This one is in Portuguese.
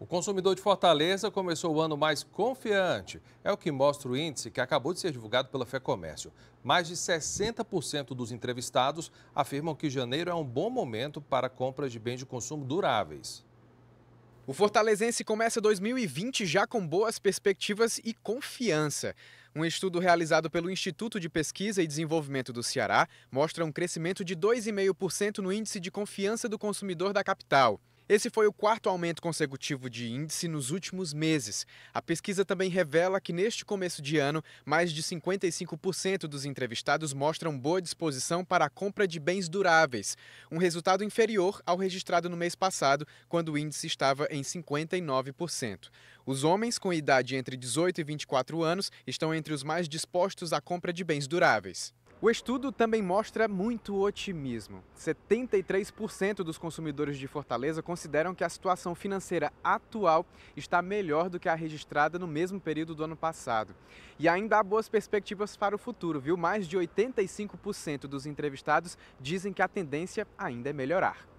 O consumidor de Fortaleza começou o ano mais confiante. É o que mostra o índice que acabou de ser divulgado pela FEComércio. Mais de 60% dos entrevistados afirmam que janeiro é um bom momento para compras de bens de consumo duráveis. O Fortalezense começa 2020 já com boas perspectivas e confiança. Um estudo realizado pelo Instituto de Pesquisa e Desenvolvimento do Ceará mostra um crescimento de 2,5% no índice de confiança do consumidor da capital. Esse foi o quarto aumento consecutivo de índice nos últimos meses. A pesquisa também revela que neste começo de ano, mais de 55% dos entrevistados mostram boa disposição para a compra de bens duráveis, um resultado inferior ao registrado no mês passado, quando o índice estava em 59%. Os homens com idade entre 18 e 24 anos estão entre os mais dispostos à compra de bens duráveis. O estudo também mostra muito otimismo. 73% dos consumidores de Fortaleza consideram que a situação financeira atual está melhor do que a registrada no mesmo período do ano passado. E ainda há boas perspectivas para o futuro, viu? Mais de 85% dos entrevistados dizem que a tendência ainda é melhorar.